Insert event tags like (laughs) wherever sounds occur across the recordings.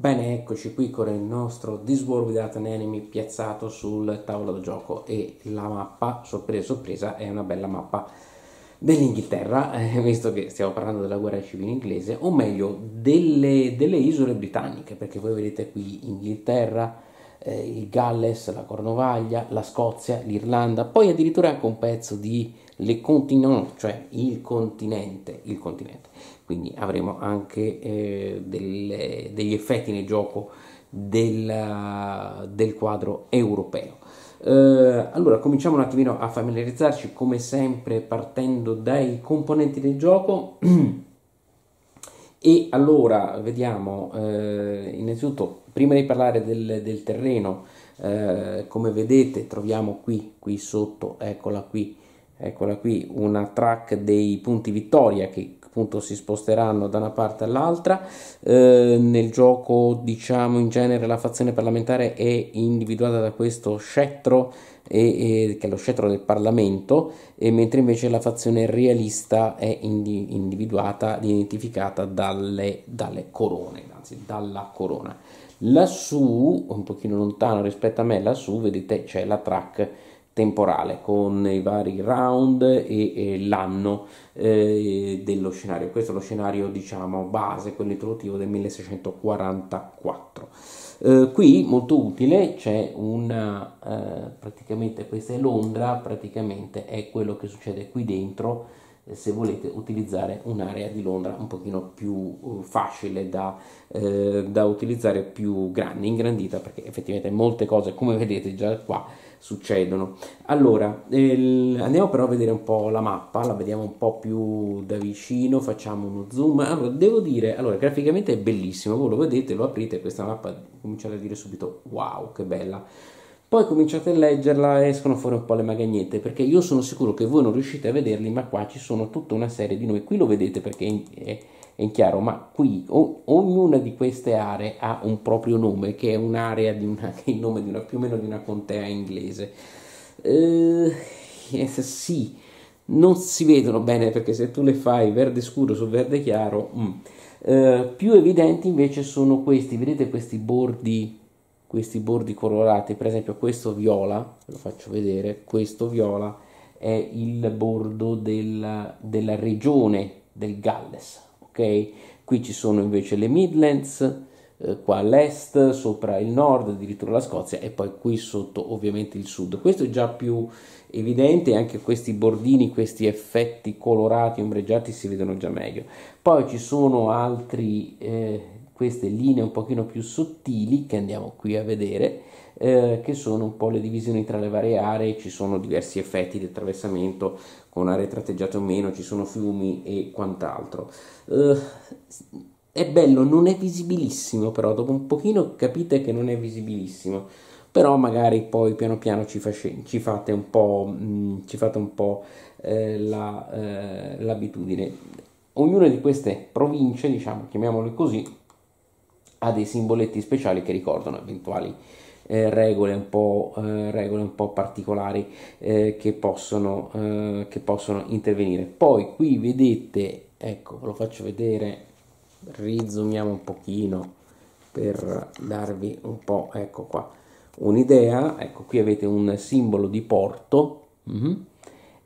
Bene, eccoci qui con il nostro This World Without an Enemy piazzato sul tavolo da gioco e la mappa, sorpresa sorpresa, è una bella mappa dell'Inghilterra, eh, visto che stiamo parlando della guerra civile inglese, o meglio delle, delle isole britanniche, perché voi vedete qui Inghilterra, eh, il Galles, la Cornovaglia, la Scozia, l'Irlanda, poi addirittura anche un pezzo di le continent, cioè il continente, il continente. Quindi avremo anche eh, delle, degli effetti nel gioco del, del quadro europeo. Eh, allora, cominciamo un attimino a familiarizzarci, come sempre, partendo dai componenti del gioco. (clears throat) e allora vediamo, eh, innanzitutto, prima di parlare del, del terreno, eh, come vedete troviamo qui, qui sotto, eccola qui, eccola qui una track dei punti vittoria che appunto si sposteranno da una parte all'altra eh, nel gioco diciamo in genere la fazione parlamentare è individuata da questo scettro e, e, che è lo scettro del Parlamento mentre invece la fazione realista è indi, individuata identificata dalle, dalle corone anzi dalla corona lassù un pochino lontano rispetto a me lassù vedete c'è la track temporale con i vari round e, e l'anno eh, dello scenario. Questo è lo scenario, diciamo, base, quello introduttivo del 1644. Eh, qui molto utile c'è una eh, praticamente questa è Londra, praticamente è quello che succede qui dentro eh, se volete utilizzare un'area di Londra un pochino più eh, facile da, eh, da utilizzare, più grande, ingrandita, perché effettivamente molte cose, come vedete già qua, succedono. Allora, el, andiamo però a vedere un po' la mappa, la vediamo un po' più da vicino, facciamo uno zoom. Allora, devo dire, allora, graficamente è bellissimo, voi lo vedete, lo aprite, questa mappa cominciate a dire subito wow, che bella. Poi cominciate a leggerla e escono fuori un po' le magagnette, perché io sono sicuro che voi non riuscite a vederli, ma qua ci sono tutta una serie di noi. Qui lo vedete perché è è chiaro, ma qui o, ognuna di queste aree ha un proprio nome, che è un'area di una, (laughs) che è il nome di una, più o meno di una contea inglese. Eh, eh, sì, non si vedono bene perché se tu le fai verde scuro su verde chiaro, mm. eh, più evidenti invece sono questi, vedete questi bordi questi bordi colorati, per esempio questo viola, ve lo faccio vedere, questo viola è il bordo della, della regione del Galles, Qui ci sono invece le Midlands, eh, qua l'est, sopra il nord, addirittura la Scozia e poi qui sotto ovviamente il sud. Questo è già più evidente, anche questi bordini, questi effetti colorati, ombreggiati si vedono già meglio. Poi ci sono altre eh, queste linee un pochino più sottili che andiamo qui a vedere, eh, che sono un po' le divisioni tra le varie aree, ci sono diversi effetti di attraversamento con aree tratteggiate o meno, ci sono fiumi e quant'altro. Uh, è bello, non è visibilissimo però, dopo un pochino capite che non è visibilissimo, però magari poi piano piano ci, face, ci fate un po', mh, mm, ci fate un po' eh, la, eh, l'abitudine. Ognuna di queste province, diciamo, chiamiamole così, ha dei simboletti speciali che ricordano eventuali eh, regole, un po', eh, regole un po' particolari eh, che, possono, eh, che possono intervenire. Poi qui vedete, ecco, ve lo faccio vedere, rizumiamo un pochino per darvi un po', ecco qua, un'idea, ecco qui avete un simbolo di porto mm-hmm,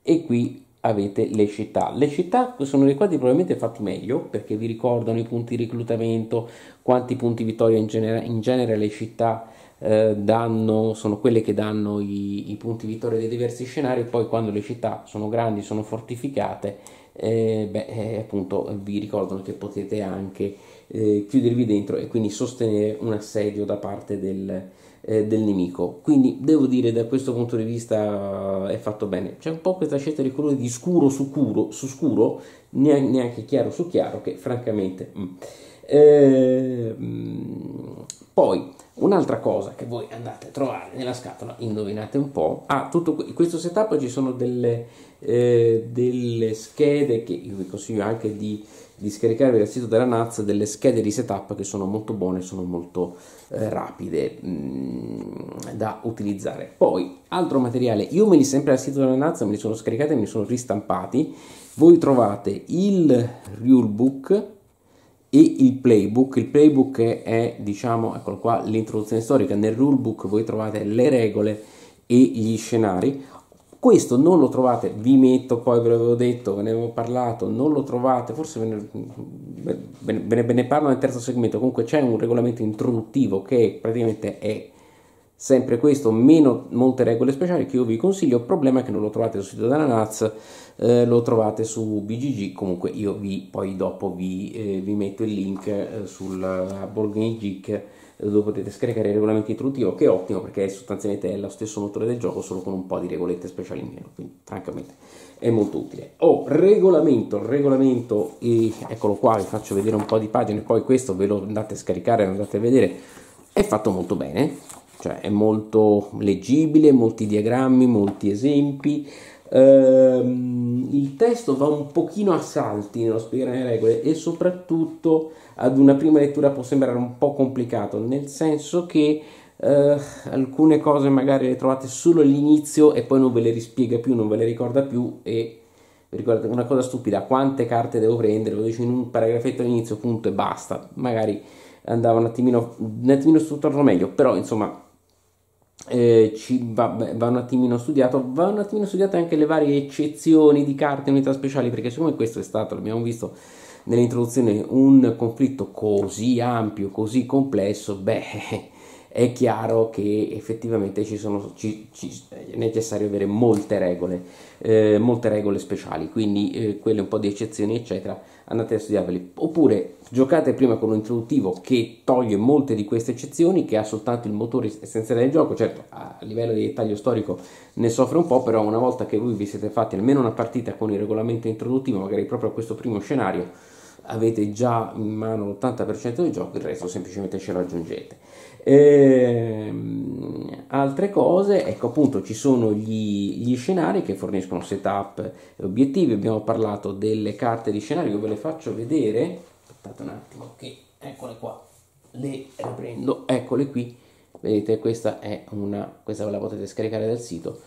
e qui avete le città. Le città sono dei quadri probabilmente fatti meglio perché vi ricordano i punti di reclutamento, quanti punti vittoria in genere, in genere le città eh, danno, sono quelle che danno i, i, punti vittoria dei diversi scenari, poi quando le città sono grandi, sono fortificate, eh, beh, eh, appunto vi ricordano che potete anche eh, chiudervi dentro e quindi sostenere un assedio da parte del, eh, del nemico. Quindi devo dire da questo punto di vista è fatto bene. C'è un po' questa scelta di colore di scuro su, curo, su scuro, neanche, chiaro su chiaro, che francamente... Mm, eh, mm, poi un'altra cosa che voi andate a trovare nella scatola, indovinate un po', ha ah, tutto in questo setup ci sono delle, eh, delle, schede che io vi consiglio anche di, di scaricarvi dal sito della NAZ, delle schede di setup che sono molto buone, sono molto eh, rapide mh, mm, da utilizzare. Poi altro materiale, io me li sempre dal sito della NAZ, me li sono scaricati e me li sono ristampati. Voi trovate il rulebook e il playbook. Il playbook è, diciamo, eccolo qua, l'introduzione storica. Nel rulebook voi trovate le regole e gli scenari. Questo non lo trovate, vi metto poi, ve l'avevo detto, ve ne avevo parlato, non lo trovate, forse ve ne, ve ne, ve ne parlo nel terzo segmento, comunque c'è un regolamento introduttivo che praticamente è sempre questo, meno molte regole speciali che io vi consiglio, il problema è che non lo trovate sul sito della NAZ, eh, lo trovate su BGG, comunque io vi, poi dopo vi, eh, vi metto il link eh, sulla Borgame Game Geek eh, dove potete scaricare il regolamento introduttivo che è ottimo perché sostanzialmente è lo stesso motore del gioco solo con un po' di regolette speciali in meno quindi francamente è molto utile oh regolamento regolamento e eccolo qua vi faccio vedere un po' di pagine poi questo ve lo andate a scaricare andate a vedere è fatto molto bene cioè è molto leggibile, molti diagrammi, molti esempi. Ehm, il testo va un pochino a salti nello spiegare le regole e soprattutto ad una prima lettura può sembrare un po' complicato, nel senso che Uh, alcune cose magari le trovate solo all'inizio e poi non ve le rispiega più, non ve le ricorda più e ricordate una cosa stupida, quante carte devo prendere, lo dice in un paragrafetto all'inizio, punto e basta, magari andava un attimino, un attimino strutturato meglio, però insomma eh, ci va, va, un attimino studiato, va un attimino studiate anche le varie eccezioni di carte e unità speciali, perché siccome questo è stato, l'abbiamo visto nell'introduzione, un conflitto così ampio, così complesso, beh, è chiaro che effettivamente ci sono, ci, ci, è necessario avere molte regole, eh, molte regole speciali, quindi eh, quelle un po' di eccezioni, eccetera, andate a studiarveli. Oppure giocate prima con un introduttivo che toglie molte di queste eccezioni, che ha soltanto il motore essenziale del gioco, certo a livello di dettaglio storico ne soffre un po', però una volta che voi vi siete fatti almeno una partita con il regolamento introduttivo, magari proprio a questo primo scenario, avete già in mano l'80% del gioco, il resto semplicemente ce lo aggiungete. Ehm, altre cose, ecco appunto ci sono gli, gli, scenari che forniscono setup e obiettivi, abbiamo parlato delle carte di scenario, io ve le faccio vedere, aspettate un attimo che eccole qua, le riprendo, eccole qui, vedete questa è una, questa ve la potete scaricare dal sito,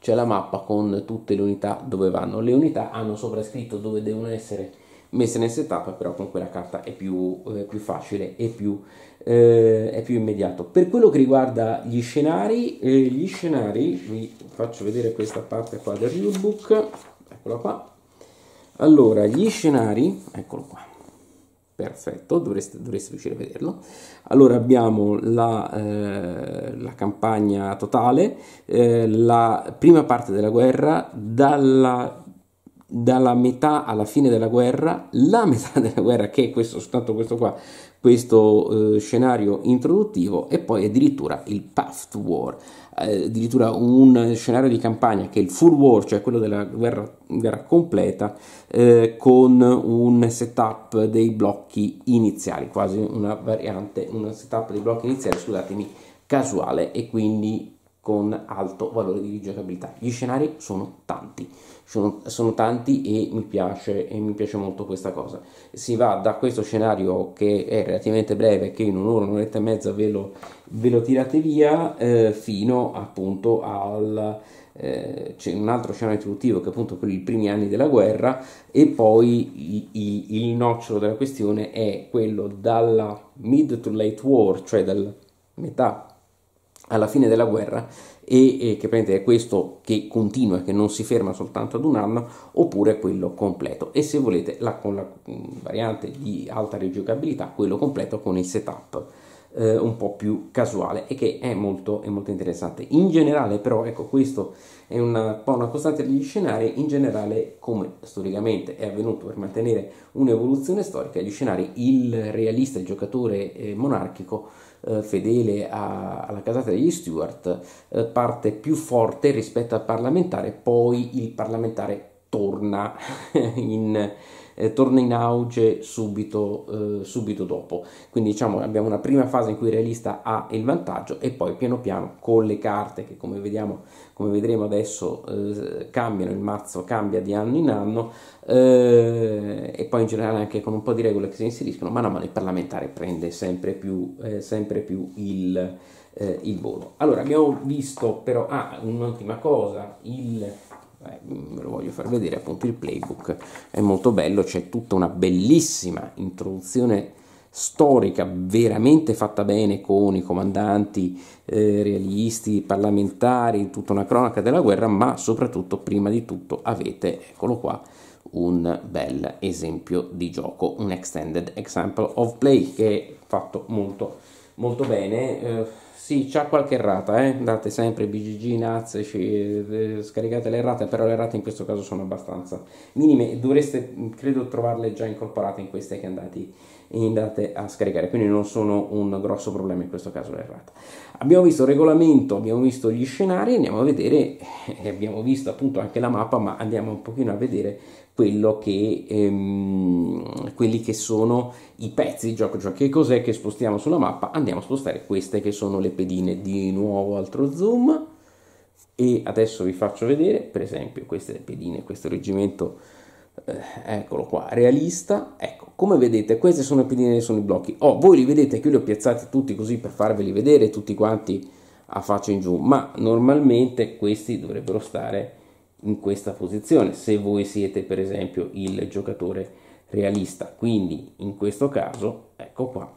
c'è la mappa con tutte le unità dove vanno, le unità hanno sovrascritto dove devono essere messa nel setup però con quella carta è più, eh, più facile e più, eh, più immediato per quello che riguarda gli scenari eh, gli scenari vi faccio vedere questa parte qua del rulebook eccola qua allora gli scenari eccolo qua perfetto dovreste, dovreste riuscire a vederlo allora abbiamo la, eh, la campagna totale eh, la prima parte della guerra dalla dalla metà alla fine della guerra, la (laughs) metà della guerra che è questo, soltanto questo qua, questo eh, scenario introduttivo e poi addirittura il Path War, eh, addirittura un scenario di campagna che è il Full War, cioè quello della guerra, guerra completa, eh, con un setup dei blocchi iniziali, quasi una variante, un setup dei blocchi iniziali, scusatemi, casuale e quindi con alto valore di giocabilità. Gli scenari sono tanti sono, sono tanti e mi, piace, e mi piace molto questa cosa. Si va da questo scenario che è relativamente breve, che in un'ora, un'oretta e mezza ve lo, ve lo tirate via, eh, fino appunto al... Eh, c'è un altro scenario introduttivo che è appunto quelli i primi anni della guerra e poi i, i, il nocciolo della questione è quello dalla mid to late war, cioè dalla metà alla fine della guerra e, e che prende è questo che continua, che non si ferma soltanto ad un anno, oppure quello completo. E se volete la, con la mm, variante di alta rigiocabilità, quello completo con il setup eh, un po' più casuale e che è molto, è molto interessante. In generale però, ecco, questo è un po' una costante degli scenari, in generale come storicamente è avvenuto per mantenere un'evoluzione storica, gli scenari, il realista, il giocatore eh, monarchico, eh, fedele a, alla casata degli Stuart, eh, parte più forte rispetto al parlamentare, poi il parlamentare torna (laughs) in eh, torna in auge subito, eh, subito dopo. Quindi diciamo abbiamo una prima fase in cui il realista ha il vantaggio e poi piano piano con le carte che come, vediamo, come vedremo adesso eh, cambiano, il mazzo cambia di anno in anno eh, e poi in generale anche con un po' di regole che si inseriscono, mano a mano il parlamentare prende sempre più, eh, sempre più il... Eh, il volo. Allora, abbiamo visto però, ah, un'ultima cosa, il eh, ve lo voglio far vedere appunto il playbook è molto bello c'è tutta una bellissima introduzione storica veramente fatta bene con i comandanti eh, realisti parlamentari tutta una cronaca della guerra ma soprattutto prima di tutto avete eccolo qua un bel esempio di gioco un extended example of play che è fatto molto molto bene eh, sì, c'ha qualche errata, eh? date sempre BGG, Naz, eh, eh, scaricate le rate, però le rate in questo caso sono abbastanza minime e dovreste, mm, credo, trovarle già incorporate in queste che andate, eh, andate a scaricare, quindi non sono un grosso problema in questo caso le rate. Abbiamo visto il regolamento, abbiamo visto gli scenari, andiamo a vedere, abbiamo visto appunto anche la mappa, ma andiamo un pochino a vedere che, ehm, quelli che sono i pezzi di gioco, cioè che cos'è che spostiamo sulla mappa, andiamo a spostare queste che sono le pedine di nuovo altro zoom e adesso vi faccio vedere per esempio queste pedine, questo reggimento eh, eccolo qua, realista ecco, come vedete queste sono le pedine sono i blocchi, oh voi li vedete che io li ho piazzati tutti così per farveli vedere tutti quanti a faccia in giù, ma normalmente questi dovrebbero stare in questa posizione se voi siete per esempio il giocatore realista quindi in questo caso ecco qua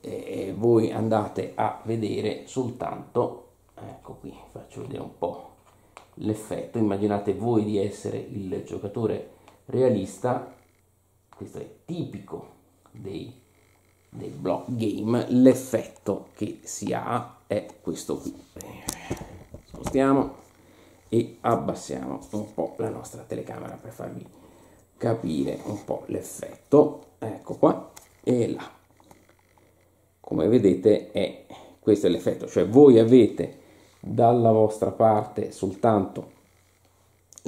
eh, voi andate a vedere soltanto ecco qui faccio vedere un po l'effetto immaginate voi di essere il giocatore realista questo è tipico dei, dei block game l'effetto che si ha è questo qui spostiamo e abbassiamo un po' la nostra telecamera per farvi capire un po' l'effetto ecco qua e là come vedete è questo è l'effetto cioè voi avete dalla vostra parte soltanto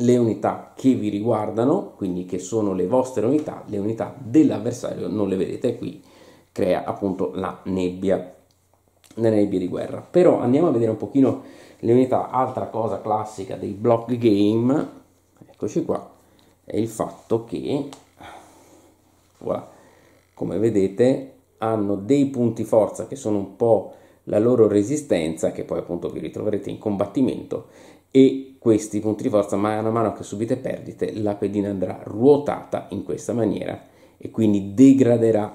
le unità che vi riguardano quindi che sono le vostre unità le unità dell'avversario non le vedete qui crea appunto la nebbia la nebbia di guerra però andiamo a vedere un pochino le unità, altra cosa classica dei block game, eccoci qua, è il fatto che, voilà, come vedete, hanno dei punti forza che sono un po' la loro resistenza, che poi appunto vi ritroverete in combattimento, e questi punti di forza, mano a mano che subite perdite, la pedina andrà ruotata in questa maniera e quindi degraderà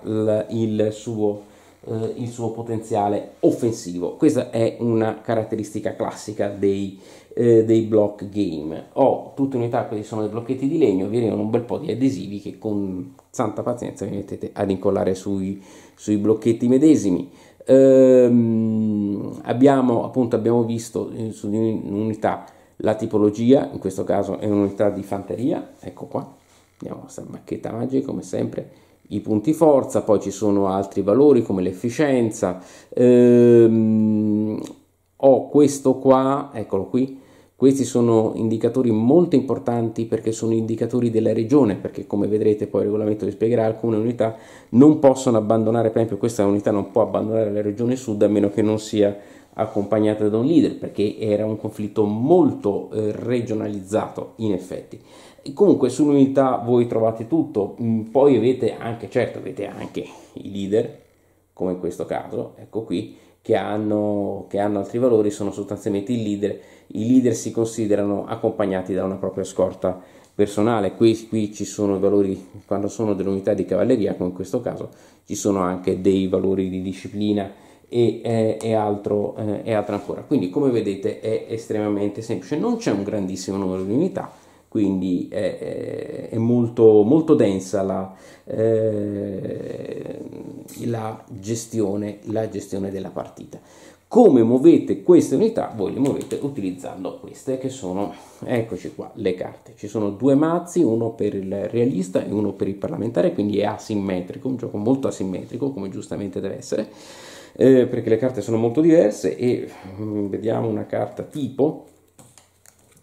il suo eh, il suo potenziale offensivo. Questa è una caratteristica classica dei, eh, dei block game. Ho tutte unità, che sono dei blocchetti di legno, vi arrivano un bel po' di adesivi che con santa pazienza vi mettete ad incollare sui, sui blocchetti medesimi. Ehm, abbiamo appunto abbiamo visto eh, su un'unità la tipologia, in questo caso è un'unità di fanteria, ecco qua, andiamo a questa bacchetta magica come sempre, i punti forza, poi ci sono altri valori come l'efficienza. Ehm, ho questo qua, eccolo qui. Questi sono indicatori molto importanti perché sono indicatori della regione, perché come vedrete poi il regolamento vi spiegherà alcune unità non possono abbandonare, per esempio questa unità non può abbandonare la regione sud a meno che non sia accompagnata da un leader, perché era un conflitto molto eh, regionalizzato in effetti comunque sull'unità voi trovate tutto mm, poi avete anche certo avete anche i leader come in questo caso ecco qui che hanno, che hanno altri valori sono sostanzialmente i leader i leader si considerano accompagnati da una propria scorta personale qui, qui ci sono i valori quando sono delle unità di cavalleria come in questo caso ci sono anche dei valori di disciplina e, e, e, altro, eh, e altro ancora quindi come vedete è estremamente semplice non c'è un grandissimo numero di unità quindi è, è molto, molto, densa la, eh, la, gestione, la gestione della partita come muovete queste unità voi le muovete utilizzando queste che sono eccoci qua le carte ci sono due mazzi uno per il realista e uno per il parlamentare quindi è asimmetrico un gioco molto asimmetrico come giustamente deve essere eh, perché le carte sono molto diverse e mh, mm, vediamo una carta tipo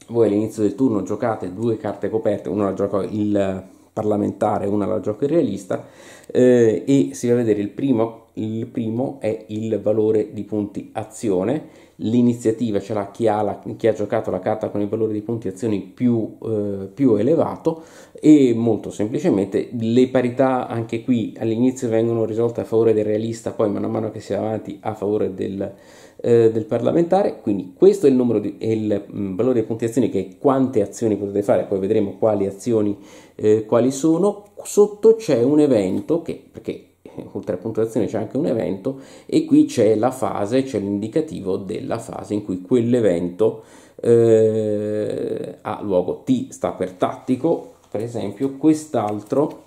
voi all'inizio del turno giocate due carte coperte, una la gioca il parlamentare, una la gioca il realista, eh, e si va a vedere il primo, il primo è il valore di punti azione l'iniziativa ce l'ha chi ha, la, chi ha, giocato la carta con il valore di punti azioni più, eh, più, elevato e molto semplicemente le parità anche qui all'inizio vengono risolte a favore del realista, poi man mano che si va avanti a favore del, eh, del parlamentare, quindi questo è il, numero di, il mh, mm, valore di punti azioni che è quante azioni potete fare, poi vedremo quali azioni eh, quali sono, sotto c'è un evento che perché oltre a puntuazione c'è anche un evento e qui c'è la fase, c'è l'indicativo della fase in cui quell'evento eh, ha luogo. T sta per tattico, per esempio, quest'altro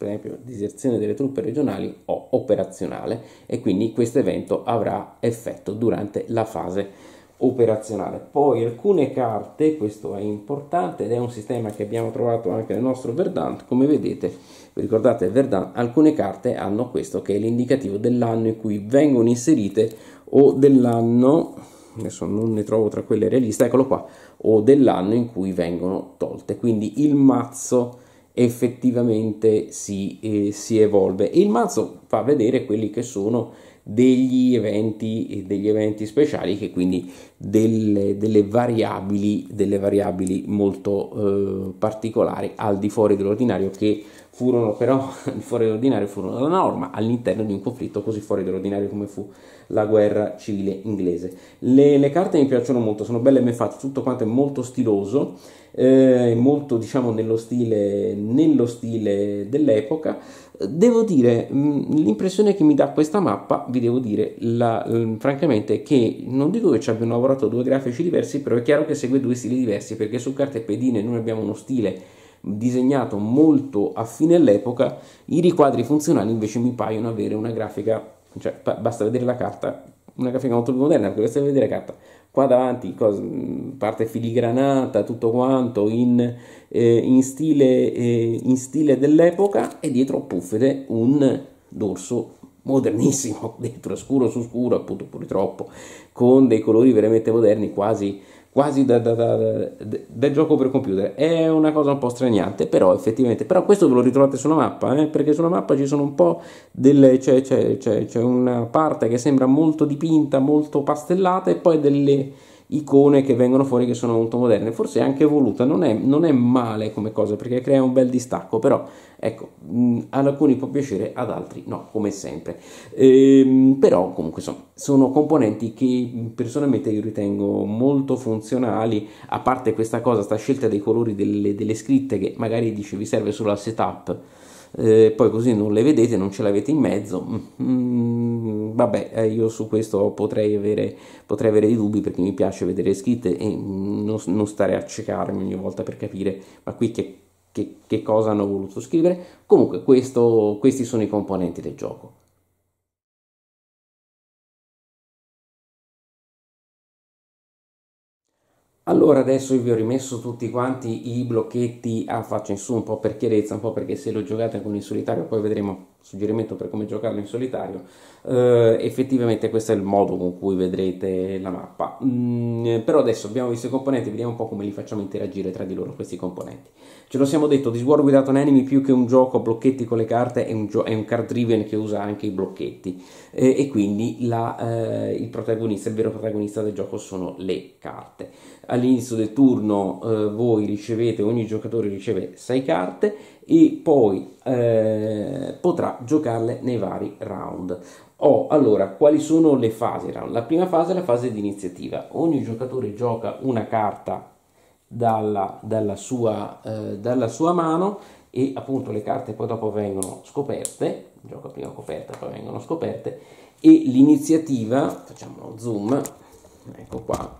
per esempio diserzione delle truppe regionali o operazionale e quindi questo evento avrà effetto durante la fase operazionale. Poi alcune carte, questo è importante ed è un sistema che abbiamo trovato anche nel nostro Verdant, come vedete ricordate Verdun, alcune carte hanno questo che è l'indicativo dell'anno in cui vengono inserite o dell'anno, adesso non ne trovo tra quelle realiste, eccolo qua, o dell'anno in cui vengono tolte, quindi il mazzo effettivamente si, eh, si evolve. E il mazzo fa vedere quelli che sono degli eventi, eh, degli eventi speciali che quindi delle, delle, variabili, delle variabili molto eh, particolari al di fuori dell'ordinario che furono però (laughs) fuori dell'ordinario furono la norma all'interno di un conflitto così fuori dell'ordinario come fu la guerra civile inglese. Le, le carte mi piacciono molto, sono belle ben fatte, tutto quanto è molto stiloso, eh, molto diciamo nello stile, nello stile dell'epoca. Devo dire, mm, l'impressione che mi dà questa mappa, vi devo dire la, mm, francamente, che non dico che ci abbiano lavorato due grafici diversi, però è chiaro che segue due stili diversi, perché su carta e pedine noi abbiamo uno stile disegnato molto affine all'epoca, i riquadri funzionali invece mi paiono avere una grafica, cioè basta vedere la carta, una grafica molto più moderna, perché basta vedere la carta, qua davanti parte filigranata, tutto quanto in, eh, in, stile, eh, in stile, dell'epoca e dietro puffete un dorso modernissimo, (laughs) dentro scuro su scuro appunto purtroppo, con dei colori veramente moderni quasi quasi da, da, da, da, gioco per computer. È una cosa un po' straniante, però effettivamente. Però questo ve lo ritrovate sulla mappa, eh? perché sulla mappa ci sono un po' delle. c'è, c'è, c'è, c'è una parte che sembra molto dipinta, molto pastellata, e poi delle icone che vengono fuori che sono molto moderne, forse anche voluta, non è, non è male come cosa perché crea un bel distacco, però ecco, mh, mm, ad alcuni può piacere, ad altri no, come sempre. Ehm, però comunque sono, sono componenti che personalmente io ritengo molto funzionali, a parte questa cosa, sta scelta dei colori delle, delle scritte che magari dice vi serve solo al setup eh, poi così non le vedete, non ce l'avete in mezzo. Mm, vabbè, eh, io su questo potrei avere, potrei avere, dei dubbi perché mi piace vedere scritte e non, non stare a ciecarmi ogni volta per capire ma qui che, che, che cosa hanno voluto scrivere. Comunque questo, questi sono i componenti del gioco. Allora adesso vi ho rimesso tutti quanti i blocchetti a faccia in su, un po' per chiarezza, un po' perché se lo giocate con il solitario, poi vedremo suggerimento per come giocarlo in solitario, eh, effettivamente questo è il modo con cui vedrete la mappa. Mm, però adesso abbiamo visto i componenti, vediamo un po' come li facciamo interagire tra di loro questi componenti. Ce lo siamo detto, This War Without an Enemy più che un gioco a blocchetti con le carte è un, gio- è un card driven che usa anche i blocchetti eh, e quindi la, eh, il protagonista, il vero protagonista del gioco sono le carte. All'inizio del turno eh, voi ricevete, ogni giocatore riceve 6 carte e poi eh, potrà giocarle nei vari round. Oh, allora, quali sono le fasi? La prima fase è la fase di iniziativa. Ogni giocatore gioca una carta dalla, dalla, sua, eh, dalla sua mano e appunto le carte poi dopo vengono scoperte, gioca prima coperta, poi vengono scoperte e l'iniziativa, facciamo uno zoom, ecco qua,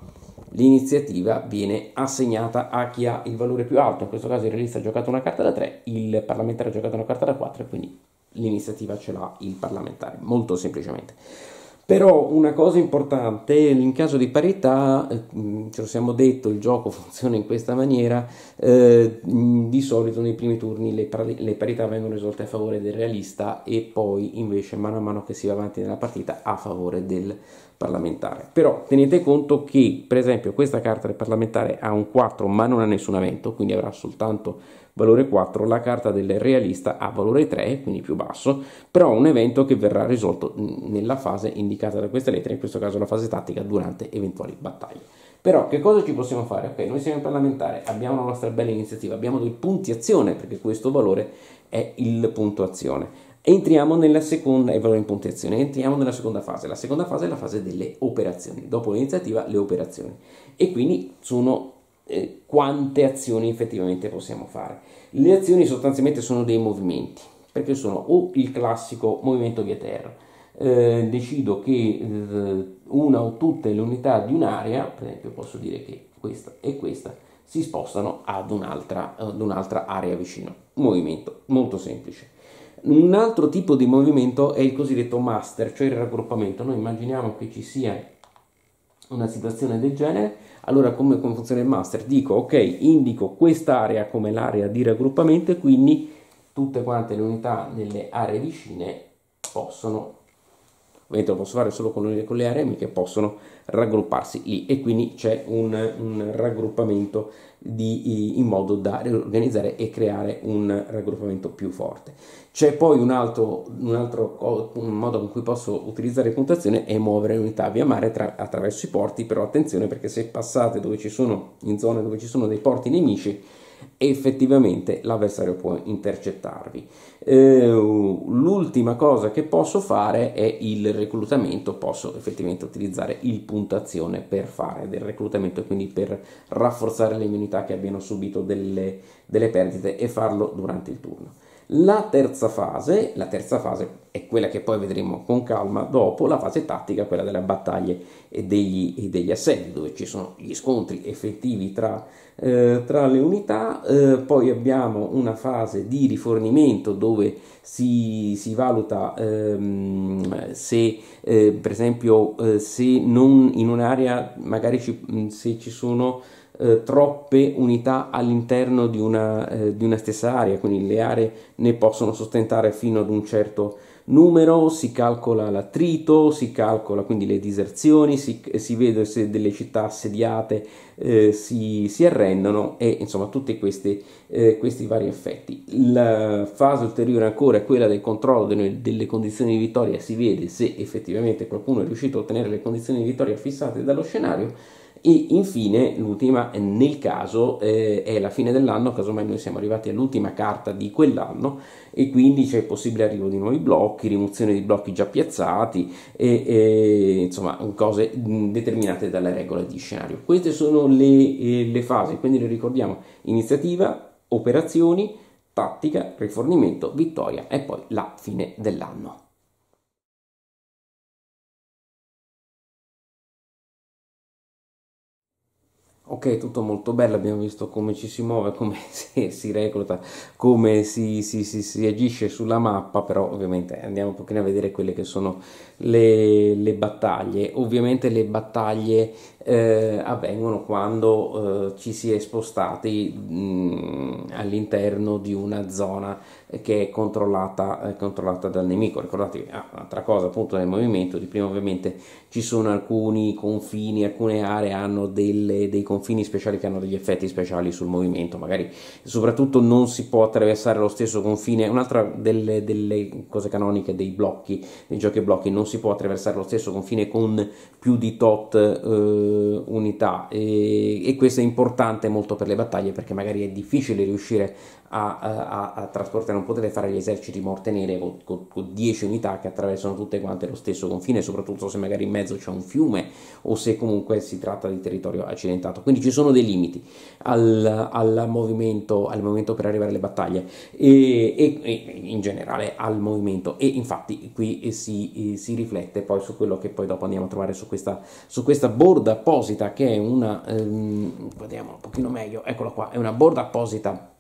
l'iniziativa viene assegnata a chi ha il valore più alto, in questo caso il realista ha giocato una carta da 3, il parlamentare ha giocato una carta da 4 e quindi l'iniziativa ce l'ha il parlamentare, molto semplicemente. Però una cosa importante, in caso di parità, eh, mm, ce lo siamo detto, il gioco (laughs) funziona in questa maniera, eh, mm, di solito nei primi turni le, le, parità vengono risolte a favore del realista e poi invece mano a mano che si va avanti nella partita a favore del parlamentare. Però tenete conto che, per esempio, questa carta del parlamentare ha un 4 ma non ha nessun avento, quindi avrà soltanto valore 4, la carta del realista ha valore 3, quindi più basso, però un evento che verrà risolto nella fase indicata da questa lettera, in questo caso la fase tattica, durante eventuali battaglie. Però che cosa ci possiamo fare? Ok, noi siamo in parlamentare, abbiamo la nostra bella iniziativa, abbiamo dei punti azione, perché questo valore è il punto azione Entriamo nella seconda, eh, entriamo nella seconda fase. La seconda fase è la fase delle operazioni. Dopo l'iniziativa, le operazioni. E quindi sono eh, quante azioni effettivamente possiamo fare. Le azioni sostanzialmente sono dei movimenti, perché sono o il classico movimento via terra. Eh, decido che eh, una o tutte le unità di un'area, per esempio posso dire che questa e questa, si spostano ad un'altra, un'altra area vicino. Un movimento molto semplice un altro tipo di movimento è il cosiddetto master, cioè il raggruppamento. Noi immaginiamo che ci sia una situazione del genere, allora come, come funziona il master? Dico ok, indico quest'area come l'area di raggruppamento e quindi tutte quante le unità nelle aree vicine possono ovviamente lo posso fare solo con le, con le aree amiche, possono raggrupparsi lì e quindi c'è un, un raggruppamento di, in modo da riorganizzare e creare un raggruppamento più forte. C'è poi un altro, un altro un modo con cui posso utilizzare puntazione è muovere unità via mare tra, attraverso i porti, però attenzione perché se passate dove ci sono, in zone dove ci sono dei porti nemici, effettivamente l'avversario può intercettarvi. Eh, l'ultima cosa che posso fare è il reclutamento, posso effettivamente utilizzare il puntazione per fare del reclutamento, quindi per rafforzare le immunità che abbiano subito delle, delle perdite e farlo durante il turno. La terza fase, la terza fase è quella che poi vedremo con calma dopo, la fase tattica, quella delle battaglie e degli, e degli assedi, dove ci sono gli scontri effettivi tra, eh, tra le unità, eh, poi abbiamo una fase di rifornimento dove si, si valuta ehm, se eh, per esempio eh, se non in un'area magari ci, se ci sono eh, troppe unità all'interno di una, eh, di una stessa area, quindi le aree ne possono sostentare fino ad un certo numero, si calcola l'attrito, si calcola quindi le diserzioni, si, si vede se delle città assediate eh, si, si, arrendono e insomma tutti questi, eh, questi, vari effetti. La fase ulteriore ancora è quella del controllo delle, delle condizioni di vittoria, si vede se effettivamente qualcuno è riuscito a ottenere le condizioni di vittoria fissate dallo scenario e infine l'ultima, nel caso, eh, è la fine dell'anno, casomai noi siamo arrivati all'ultima carta di quell'anno e quindi c'è il possibile arrivo di nuovi blocchi, rimozione di blocchi già piazzati e, e insomma cose mm, determinate dalle regole di scenario. Queste sono le, eh, le fasi, quindi le ricordiamo, iniziativa, operazioni, tattica, rifornimento, vittoria e poi la fine dell'anno. ok, tutto molto bello, abbiamo visto come ci si muove, (laughs) come si, si recluta, come si, si, si, agisce sulla mappa, però ovviamente andiamo un pochino a vedere quelle che sono le, le battaglie. Ovviamente le battaglie eh, avvengono quando eh, ci si è spostati mh, mm, all'interno di una zona che è controllata, eh, controllata dal nemico. Ricordatevi, ah, un'altra cosa appunto nel movimento di prima ovviamente ci sono alcuni confini, alcune aree hanno delle, dei confini speciali che hanno degli effetti speciali sul movimento, magari soprattutto non si può attraversare lo stesso confine, un'altra delle, delle cose canoniche dei blocchi, dei giochi blocchi, non si può attraversare lo stesso confine con più di tot eh, unità e, e questo è importante molto per le battaglie perché magari è difficile riuscire a, a, a, trasportare, non potete fare gli eserciti morte nere con, 10 unità che attraversano tutte quante lo stesso confine, soprattutto se magari in mezzo c'è un fiume o se comunque si tratta di territorio accidentato. Quindi ci sono dei limiti al, al movimento, al movimento per arrivare alle battaglie e, e, e, in generale al movimento e infatti qui si, si, riflette poi su quello che poi dopo andiamo a trovare su questa, su questa board apposita che è una, ehm, vediamo un pochino meglio, eccola qua, è una borda apposita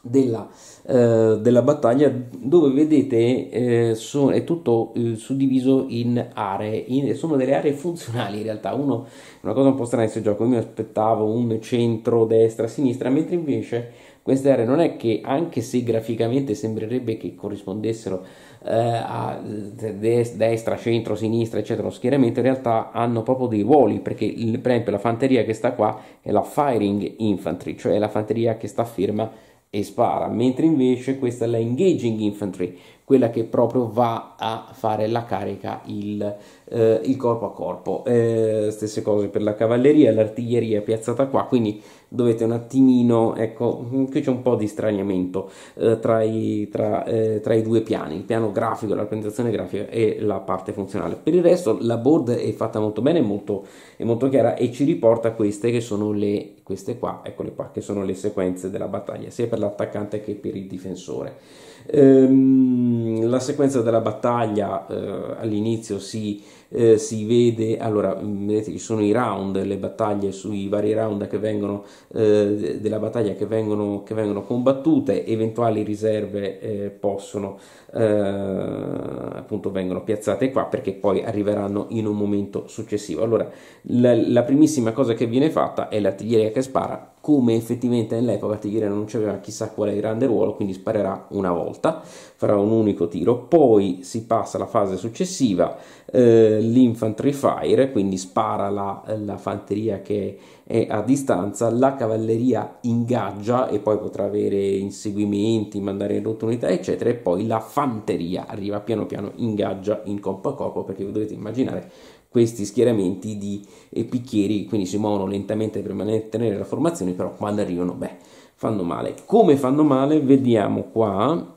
della, eh, della, battaglia dove vedete eh, so, è tutto eh, suddiviso in aree in, sono delle aree funzionali in realtà Uno, una cosa un po' strana in questo gioco io mi aspettavo un centro destra sinistra mentre invece queste aree non è che anche se graficamente sembrerebbe che corrispondessero eh, a eh, destra, centro, sinistra, eccetera, lo schieramento, in realtà hanno proprio dei ruoli, perché per esempio la fanteria che sta qua è la firing infantry, cioè la fanteria che sta ferma e spara, mentre invece questa è la engaging infantry, quella che proprio va a fare la carica il, eh, il corpo a corpo. Eh, stesse cose per la cavalleria, l'artiglieria è piazzata qua, quindi dovete un attimino, ecco, mm, qui c'è un po' di straniamento eh, tra, i, tra, eh, tra, i, due piani, il piano grafico, la rappresentazione grafica e la parte funzionale. Per il resto la board è fatta molto bene, molto, è molto chiara e ci riporta queste che sono le queste qua, eccole qua, che sono le sequenze della battaglia, sia per l'attaccante che per il difensore. Ehm, la sequenza della battaglia eh, all'inizio si, eh, si, vede, allora mm, vedete ci sono i round, le battaglie sui vari round che vengono, eh, della battaglia che vengono, che vengono combattute, eventuali riserve eh, possono, eh, appunto vengono piazzate qua perché poi arriveranno in un momento successivo. Allora la, la primissima cosa che viene fatta è l'artiglieria che che spara, come effettivamente nell'epoca Tigran non c'aveva chissà quale grande ruolo, quindi sparerà una volta, farà un unico tiro, poi si passa alla fase successiva, eh, l'infantry fire, quindi spara la, la fanteria che è a distanza, la cavalleria ingaggia e poi potrà avere inseguimenti, mandare in rotta unità, eccetera, e poi la fanteria arriva piano piano, ingaggia in corpo a corpo, perché vi dovete immaginare questi schieramenti di eh, picchieri, quindi si muovono lentamente per mantenere la formazione, però quando arrivano, beh, fanno male. Come fanno male? Vediamo qua,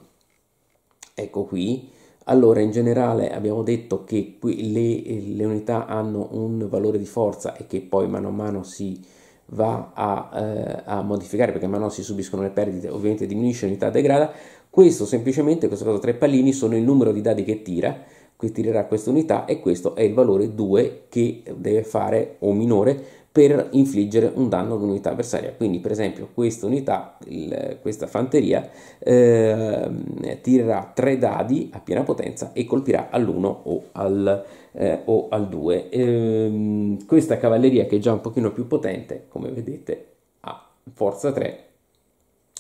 ecco qui. Allora, in generale abbiamo detto che le, le unità hanno un valore di forza e che poi mano a mano si va a, eh, a modificare perché mano a mano si subiscono le perdite, ovviamente diminuisce l'unità degrada. Questo semplicemente, questo caso tre pallini, sono il numero di dadi che tira quindi tirerà questa unità e questo è il valore 2 che deve fare o minore per infliggere un danno all'unità avversaria quindi per esempio questa unità il, questa fanteria eh, tirerà 3 dadi a piena potenza e colpirà all'1 o al eh, o al 2 eh, questa cavalleria che è già un pochino più potente come vedete ha forza 3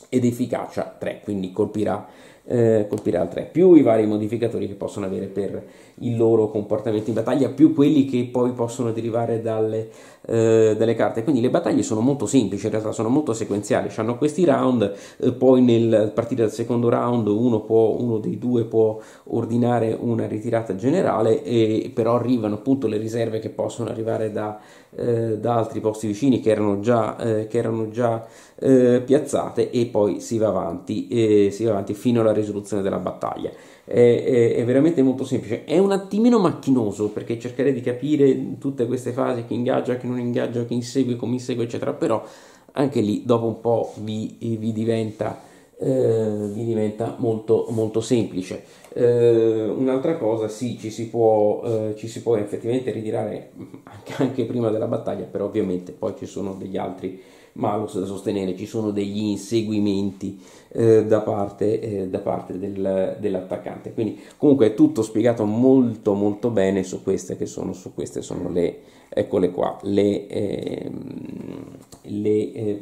ed efficacia 3 quindi colpirà eh, colpire al 3 più i vari modificatori che possono avere per il loro comportamento in battaglia più quelli che poi possono derivare dalle eh, delle carte. Quindi le battaglie sono molto semplici, in realtà sono molto sequenziali. Hanno questi round, eh, poi nel partire dal secondo round uno, può, uno, dei due può ordinare una ritirata generale, e, però arrivano appunto le riserve che possono arrivare da, eh, da altri posti vicini che erano già, eh, che erano già eh, piazzate e poi si va avanti, si va avanti fino alla risoluzione della battaglia è, è, veramente molto semplice. È un attimino macchinoso perché cercare di capire tutte queste fasi, chi ingaggia, chi non ingaggia, chi insegue, come insegue, eccetera, però anche lì dopo un po' vi, vi diventa, eh, vi diventa molto, molto semplice. Eh, un'altra cosa, sì, ci si, può, eh, ci si può effettivamente ritirare anche, anche prima della battaglia, però ovviamente poi ci sono degli altri malus da sostenere, ci sono degli inseguimenti eh, da parte, eh, da parte del, dell'attaccante. Quindi comunque è tutto spiegato molto molto bene su queste che sono, su queste sono le, eccole qua, le, ehm, eh, le,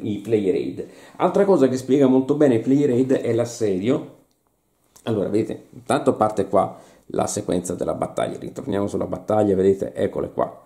i play raid. Altra cosa che spiega molto bene i play raid è l'assedio. Allora, vedete, intanto parte qua la sequenza della battaglia, ritorniamo sulla battaglia, vedete, eccole qua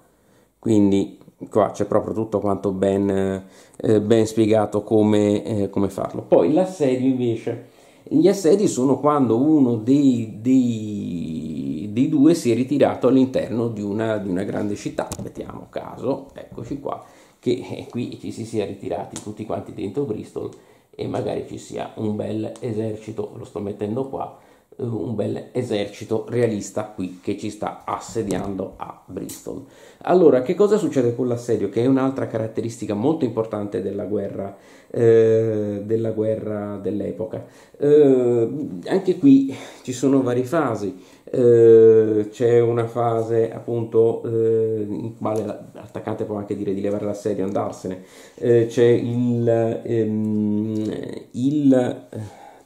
quindi qua c'è proprio tutto quanto ben, eh, ben spiegato come, eh, come, farlo. Poi l'assedio invece, gli assedi sono quando uno dei, dei, dei due si è ritirato all'interno di una, di una, grande città, mettiamo caso, eccoci qua, che eh, qui ci si sia ritirati tutti quanti dentro Bristol e magari ci sia un bel esercito, lo sto mettendo qua, eh, un bel esercito realista qui che ci sta assediando a Bristol. Allora, che cosa succede con l'assedio? Che è un'altra caratteristica molto importante della guerra, eh, della guerra dell'epoca. Eh, anche qui ci sono varie fasi. Eh, c'è una fase appunto eh, in quale l'attaccante può anche dire di levare l'assedio e andarsene. Eh, c'è il, ehm, il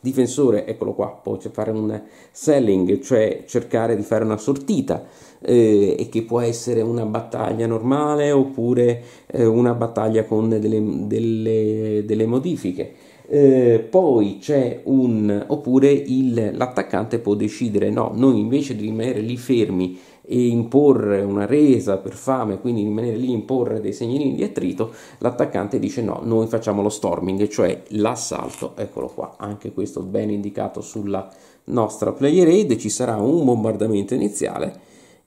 difensore, eccolo qua, può fare un selling, cioè cercare di fare una sortita eh, e che può essere una battaglia normale oppure eh, una battaglia con delle, delle, delle modifiche. Eh, poi c'è un oppure il, l'attaccante può decidere no, noi invece di rimanere lì fermi e imporre una resa per fame, quindi rimanere lì e imporre dei segnalini di attrito, l'attaccante dice no, noi facciamo lo storming, cioè l'assalto, eccolo qua, anche questo ben indicato sulla nostra player aid, ci sarà un bombardamento iniziale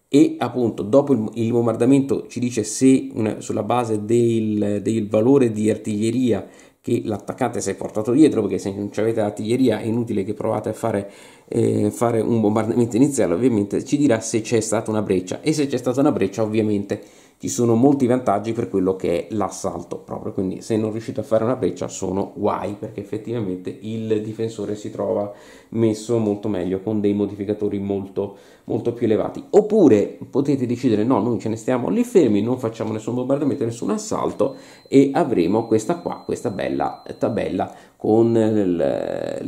e appunto dopo il, bombardamento ci dice se una, sulla base del, del valore di artiglieria che l'attaccante si è portato dietro perché se non avete l'artiglieria è inutile che provate a fare, eh, fare un bombardamento iniziale ovviamente ci dirà se c'è stata una breccia e se c'è stata una breccia ovviamente ci sono molti vantaggi per quello che è l'assalto proprio, quindi se non riuscite a fare una breccia sono guai perché effettivamente il difensore si trova messo molto meglio con dei modificatori molto, molto più elevati. Oppure potete decidere no, noi ce ne stiamo lì fermi, non facciamo nessun bombardamento, nessun assalto e avremo questa qua, questa bella tabella con eh,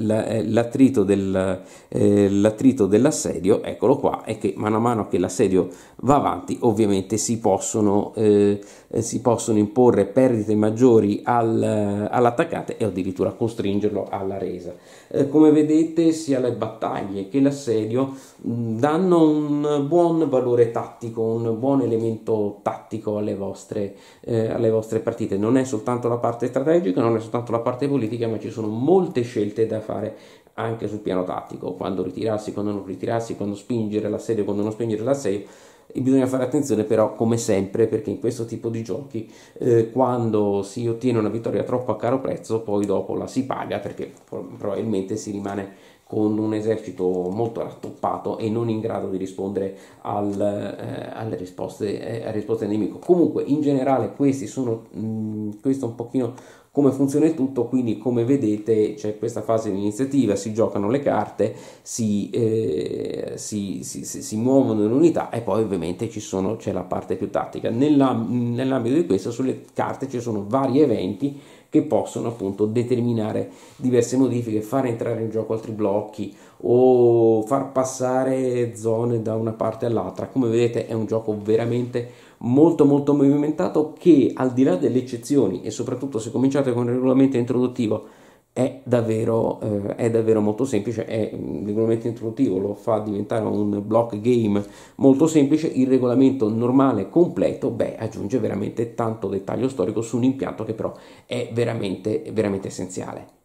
l'attrito, del, eh, l'attrito dell'assedio, eccolo qua, è che mano a mano che l'assedio va avanti ovviamente si possono, eh, si possono imporre perdite maggiori al, all'attaccante e addirittura costringerlo alla resa. Eh, come vedete sia le battaglie che l'assedio danno un buon valore tattico, un buon elemento tattico alle vostre, eh, alle vostre partite, non è soltanto la parte strategica, non è soltanto la parte politica, ma ci sono molte scelte da fare anche sul piano tattico, quando ritirarsi, quando non ritirarsi, quando spingere l'assedio, quando non spingere l'assedio. E bisogna fare attenzione però come sempre perché in questo tipo di giochi eh, quando si ottiene una vittoria troppo a caro prezzo poi dopo la si paga perché probabilmente si rimane con un esercito molto rattoppato e non in grado di rispondere al, eh, alle risposte, eh, risposte, nemico. Comunque, in generale, questi sono mh, mm, questo un pochino come funziona il tutto, quindi come vedete c'è questa fase di iniziativa, si giocano le carte, si, eh, si, si, si muovono le unità e poi ovviamente sono, c'è la parte più tattica. Nella, nell'ambito di questo sulle carte ci sono vari eventi che possono appunto determinare diverse modifiche, far entrare in gioco altri blocchi o far passare zone da una parte all'altra. Come vedete è un gioco veramente molto molto movimentato che al di là delle eccezioni e soprattutto se cominciate con il regolamento introduttivo è davvero, eh, è davvero molto semplice, è regolamento introduttivo, lo fa diventare un block game molto semplice, il regolamento normale completo beh, aggiunge veramente tanto dettaglio storico su un impianto che però è veramente, veramente essenziale.